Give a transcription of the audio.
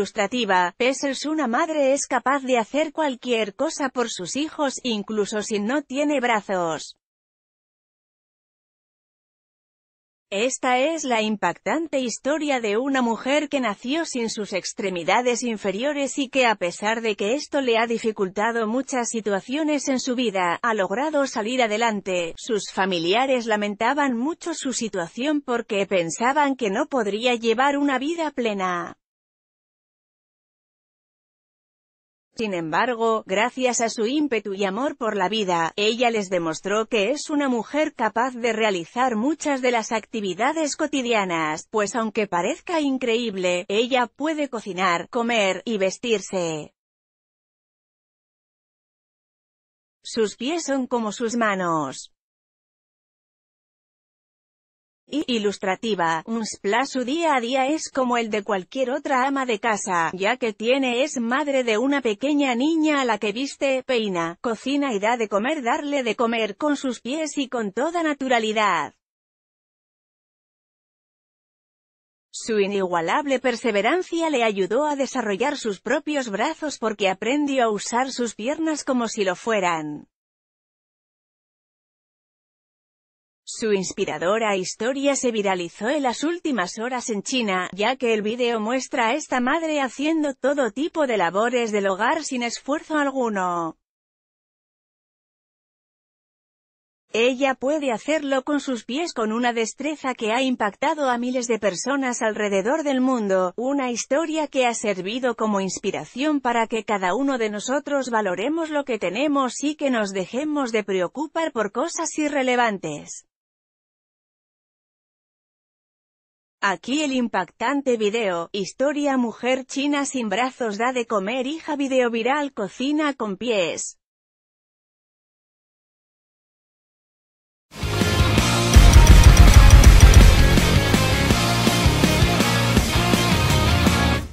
ilustrativa, Pessels una madre es capaz de hacer cualquier cosa por sus hijos, incluso si no tiene brazos. Esta es la impactante historia de una mujer que nació sin sus extremidades inferiores y que a pesar de que esto le ha dificultado muchas situaciones en su vida, ha logrado salir adelante. Sus familiares lamentaban mucho su situación porque pensaban que no podría llevar una vida plena. Sin embargo, gracias a su ímpetu y amor por la vida, ella les demostró que es una mujer capaz de realizar muchas de las actividades cotidianas, pues aunque parezca increíble, ella puede cocinar, comer, y vestirse. Sus pies son como sus manos y ilustrativa. Un splash su día a día es como el de cualquier otra ama de casa, ya que tiene es madre de una pequeña niña a la que viste, peina, cocina y da de comer darle de comer con sus pies y con toda naturalidad. Su inigualable perseverancia le ayudó a desarrollar sus propios brazos porque aprendió a usar sus piernas como si lo fueran. Su inspiradora historia se viralizó en las últimas horas en China, ya que el video muestra a esta madre haciendo todo tipo de labores del hogar sin esfuerzo alguno. Ella puede hacerlo con sus pies con una destreza que ha impactado a miles de personas alrededor del mundo, una historia que ha servido como inspiración para que cada uno de nosotros valoremos lo que tenemos y que nos dejemos de preocupar por cosas irrelevantes. Aquí el impactante video, historia mujer china sin brazos da de comer hija video viral cocina con pies.